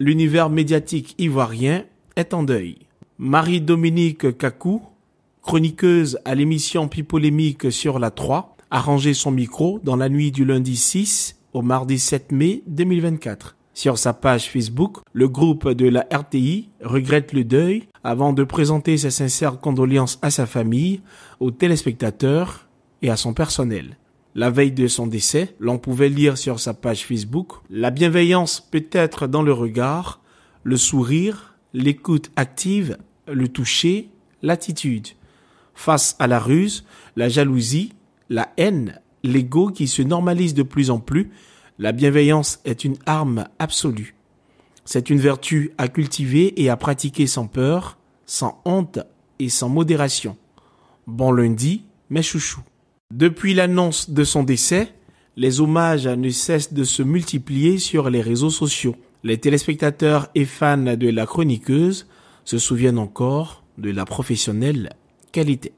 l'univers médiatique ivoirien est en deuil. Marie-Dominique Kakou, chroniqueuse à l'émission Pipolémique sur la 3, a rangé son micro dans la nuit du lundi 6 au mardi 7 mai 2024. Sur sa page Facebook, le groupe de la RTI regrette le deuil avant de présenter ses sincères condoléances à sa famille, aux téléspectateurs et à son personnel. La veille de son décès, l'on pouvait lire sur sa page Facebook La bienveillance peut être dans le regard, le sourire, l'écoute active, le toucher, l'attitude. Face à la ruse, la jalousie, la haine, l'ego qui se normalise de plus en plus, la bienveillance est une arme absolue. C'est une vertu à cultiver et à pratiquer sans peur, sans honte et sans modération. Bon lundi, mes chouchous. Depuis l'annonce de son décès, les hommages ne cessent de se multiplier sur les réseaux sociaux. Les téléspectateurs et fans de la chroniqueuse se souviennent encore de la professionnelle qualité.